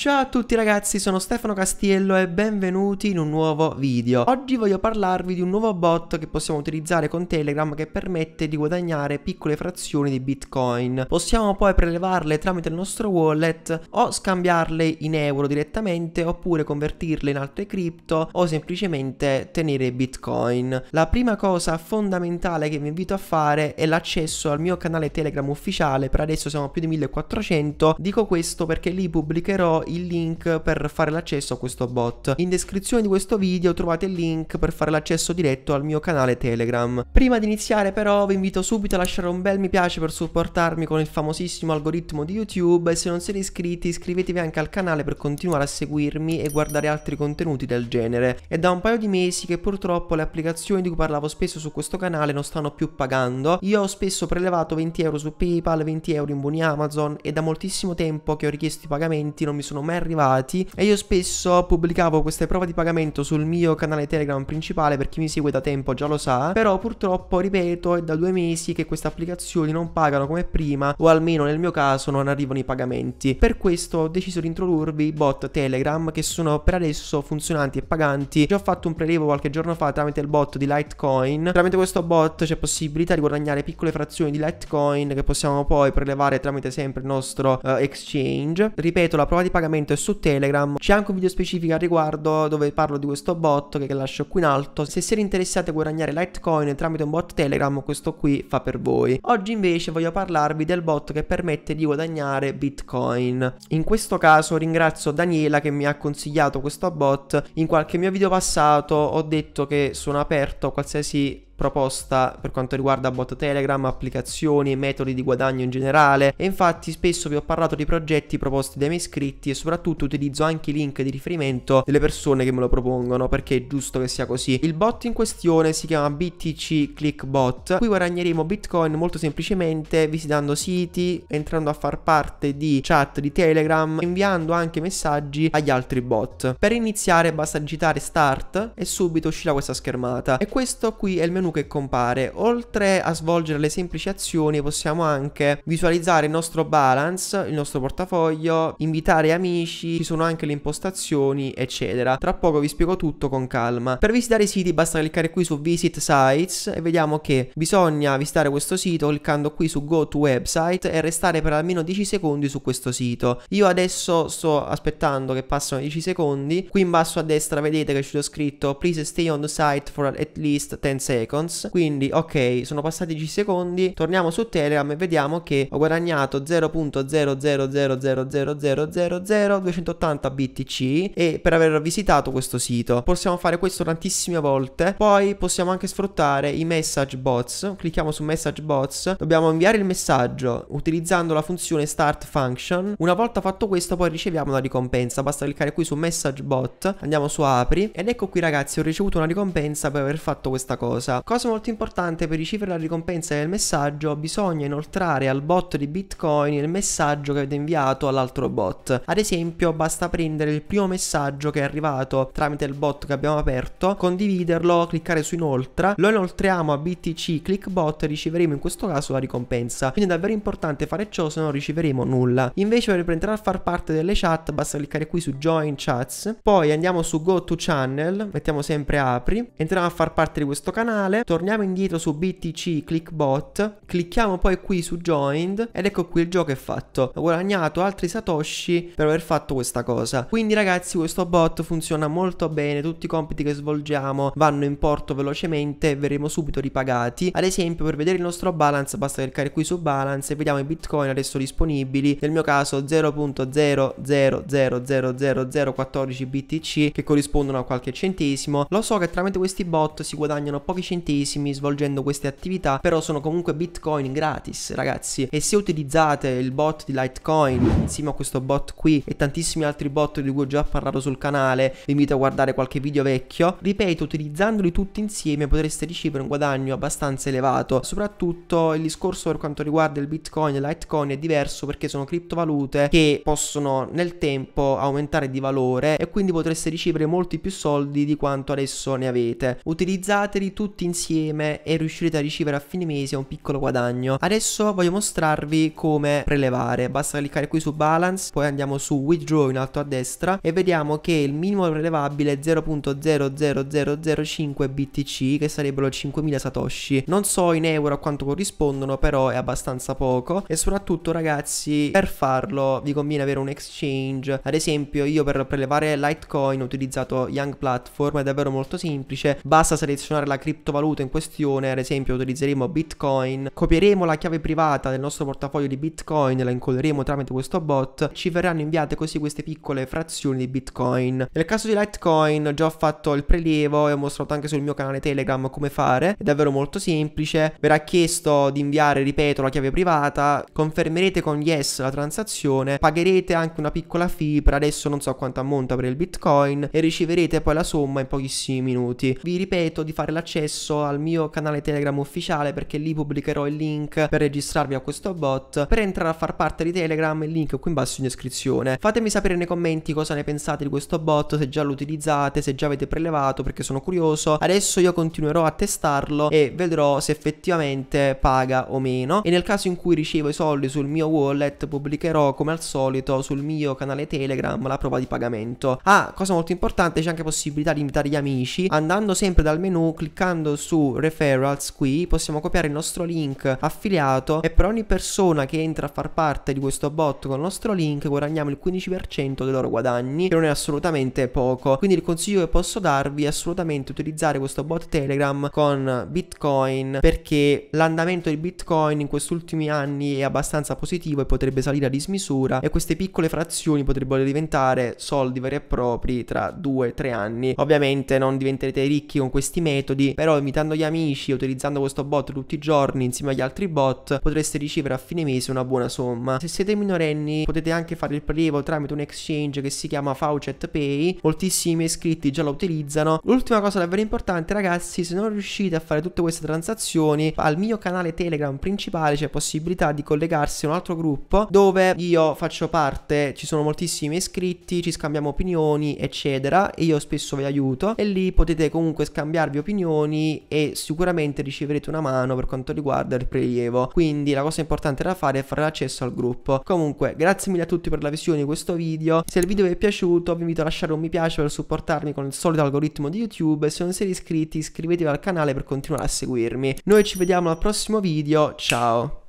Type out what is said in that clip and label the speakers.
Speaker 1: Ciao a tutti ragazzi, sono Stefano Castiello e benvenuti in un nuovo video. Oggi voglio parlarvi di un nuovo bot che possiamo utilizzare con Telegram che permette di guadagnare piccole frazioni di Bitcoin. Possiamo poi prelevarle tramite il nostro wallet o scambiarle in euro direttamente oppure convertirle in altre cripto o semplicemente tenere Bitcoin. La prima cosa fondamentale che vi invito a fare è l'accesso al mio canale Telegram ufficiale, per adesso siamo a più di 1400. Dico questo perché lì pubblicherò il link per fare l'accesso a questo bot. In descrizione di questo video trovate il link per fare l'accesso diretto al mio canale Telegram. Prima di iniziare però vi invito subito a lasciare un bel mi piace per supportarmi con il famosissimo algoritmo di YouTube e se non siete iscritti iscrivetevi anche al canale per continuare a seguirmi e guardare altri contenuti del genere. È da un paio di mesi che purtroppo le applicazioni di cui parlavo spesso su questo canale non stanno più pagando. Io ho spesso prelevato 20 euro su PayPal, 20 euro in buoni Amazon e da moltissimo tempo che ho richiesto i pagamenti non mi sono sono mai arrivati e io spesso pubblicavo queste prove di pagamento sul mio canale Telegram principale, per chi mi segue da tempo già lo sa, però purtroppo, ripeto, è da due mesi che queste applicazioni non pagano come prima o almeno nel mio caso non arrivano i pagamenti. Per questo ho deciso di introdurvi i bot Telegram che sono per adesso funzionanti e paganti. Già ho fatto un prelievo qualche giorno fa tramite il bot di Litecoin. Tramite questo bot c'è possibilità di guadagnare piccole frazioni di Litecoin che possiamo poi prelevare tramite sempre il nostro uh, exchange. Ripeto, la prova di pagamento pagamento è su Telegram. C'è anche un video specifico al riguardo dove parlo di questo bot che lascio qui in alto. Se siete interessati a guadagnare Litecoin tramite un bot Telegram, questo qui fa per voi. Oggi invece voglio parlarvi del bot che permette di guadagnare Bitcoin. In questo caso ringrazio Daniela che mi ha consigliato questo bot. In qualche mio video passato ho detto che sono aperto a qualsiasi proposta per quanto riguarda bot Telegram, applicazioni e metodi di guadagno in generale e infatti spesso vi ho parlato di progetti proposti dai miei iscritti e soprattutto utilizzo anche i link di riferimento delle persone che me lo propongono perché è giusto che sia così. Il bot in questione si chiama BTC Clickbot, qui guadagneremo bitcoin molto semplicemente visitando siti, entrando a far parte di chat di Telegram, inviando anche messaggi agli altri bot. Per iniziare basta digitare start e subito uscirà questa schermata e questo qui è il menu menu che compare. Oltre a svolgere le semplici azioni possiamo anche visualizzare il nostro balance, il nostro portafoglio, invitare amici, ci sono anche le impostazioni eccetera. Tra poco vi spiego tutto con calma. Per visitare i siti basta cliccare qui su visit sites e vediamo che bisogna visitare questo sito cliccando qui su go to website e restare per almeno 10 secondi su questo sito. Io adesso sto aspettando che passano 10 secondi. Qui in basso a destra vedete che c'è scritto please stay on the site for at least 10 seconds seconds. Quindi, ok, sono passati 10 secondi. Torniamo su Telegram e vediamo che ho guadagnato 0.000000280 BTC e per aver visitato questo sito. Possiamo fare questo tantissime volte. Poi possiamo anche sfruttare i message bots. Clicchiamo su message bots. Dobbiamo inviare il messaggio utilizzando la funzione start function. Una volta fatto questo, poi riceviamo una ricompensa. Basta cliccare qui su message bot. Andiamo su apri. Ed ecco qui, ragazzi, ho ricevuto una ricompensa per aver fatto questa cosa. Cosa molto importante, per ricevere la ricompensa del messaggio bisogna inoltrare al bot di Bitcoin il messaggio che avete inviato all'altro bot. Ad esempio basta prendere il primo messaggio che è arrivato tramite il bot che abbiamo aperto, condividerlo, cliccare su inoltra, lo inoltriamo a BTC ClickBot e riceveremo in questo caso la ricompensa. Quindi è davvero importante fare ciò se non riceveremo nulla. Invece per entrare a far parte delle chat basta cliccare qui su Join Chats, poi andiamo su Go to Channel, mettiamo sempre apri, entriamo a far parte di questo canale finale, torniamo indietro su BTC Clickbot, clicchiamo poi qui su Joined ed ecco qui il gioco è fatto. Ho guadagnato altri satoshi per aver fatto questa cosa. Quindi ragazzi questo bot funziona molto bene, tutti i compiti che svolgiamo vanno in porto velocemente e verremo subito ripagati. Ad esempio per vedere il nostro balance basta cliccare qui su balance e vediamo i bitcoin adesso disponibili, nel mio caso 0.0000014 BTC che corrispondono a qualche centesimo. Lo so che tramite questi bot si guadagnano pochi centesimi centesimi svolgendo queste attività, però sono comunque bitcoin gratis ragazzi e se utilizzate il bot di Litecoin insieme a questo bot qui e tantissimi altri bot di cui ho già parlato sul canale, vi invito a guardare qualche video vecchio, ripeto utilizzandoli tutti insieme potreste ricevere un guadagno abbastanza elevato, soprattutto il discorso per quanto riguarda il bitcoin e Litecoin è diverso perché sono criptovalute che possono nel tempo aumentare di valore e quindi potreste ricevere molti più soldi di quanto adesso ne avete, utilizzateli tutti insieme e riuscirete a ricevere a fine mese un piccolo guadagno. Adesso voglio mostrarvi come prelevare. Basta cliccare qui su balance, poi andiamo su withdraw in alto a destra e vediamo che il minimo prelevabile è 0.00005 BTC che sarebbero 5000 satoshi. Non so in euro a quanto corrispondono, però è abbastanza poco e soprattutto ragazzi, per farlo vi conviene avere un exchange. Ad esempio, io per prelevare Litecoin ho utilizzato Young Platform, è davvero molto semplice. Basta selezionare la criptovaluta valuta in questione, ad esempio utilizzeremo Bitcoin, copieremo la chiave privata del nostro portafoglio di Bitcoin, la incolleremo tramite questo bot, ci verranno inviate così queste piccole frazioni di Bitcoin. Nel caso di Litecoin già ho fatto il prelievo e ho mostrato anche sul mio canale Telegram come fare, è davvero molto semplice, verrà chiesto di inviare, ripeto, la chiave privata, confermerete con yes la transazione, pagherete anche una piccola fee, per adesso non so quanto ammonta per il Bitcoin e riceverete poi la somma in pochissimi minuti. Vi ripeto di fare l'accesso accesso al mio canale Telegram ufficiale perché lì pubblicherò il link per registrarvi a questo bot. Per entrare a far parte di Telegram il link è qui in basso in descrizione. Fatemi sapere nei commenti cosa ne pensate di questo bot, se già lo utilizzate, se già avete prelevato perché sono curioso. Adesso io continuerò a testarlo e vedrò se effettivamente paga o meno e nel caso in cui ricevo i soldi sul mio wallet pubblicherò come al solito sul mio canale Telegram la prova di pagamento. Ah, cosa molto importante, c'è anche possibilità di invitare gli amici andando sempre dal menu, cliccando su referrals qui possiamo copiare il nostro link affiliato e per ogni persona che entra a far parte di questo bot con il nostro link guadagniamo il 15% dei loro guadagni che non è assolutamente poco quindi il consiglio che posso darvi è assolutamente utilizzare questo bot telegram con bitcoin perché l'andamento di bitcoin in questi ultimi anni è abbastanza positivo e potrebbe salire a dismisura e queste piccole frazioni potrebbero diventare soldi veri e propri tra 2-3 anni ovviamente non diventerete ricchi con questi metodi però vi invitando gli amici, utilizzando questo bot tutti i giorni insieme agli altri bot, potreste ricevere a fine mese una buona somma. Se siete minorenni potete anche fare il prelievo tramite un exchange che si chiama Faucet Pay, moltissimi iscritti già lo utilizzano. L'ultima cosa davvero importante ragazzi, se non riuscite a fare tutte queste transazioni, al mio canale Telegram principale c'è possibilità di collegarsi a un altro gruppo dove io faccio parte, ci sono moltissimi iscritti, ci scambiamo opinioni eccetera e io spesso vi aiuto e lì potete comunque scambiarvi opinioni e sicuramente riceverete una mano per quanto riguarda il prelievo. Quindi la cosa importante da fare è fare l'accesso al gruppo. Comunque, grazie mille a tutti per la visione di questo video. Se il video vi è piaciuto, vi invito a lasciare un mi piace per supportarmi con il solito algoritmo di YouTube. E se non siete iscritti, iscrivetevi al canale per continuare a seguirmi. Noi ci vediamo al prossimo video. Ciao!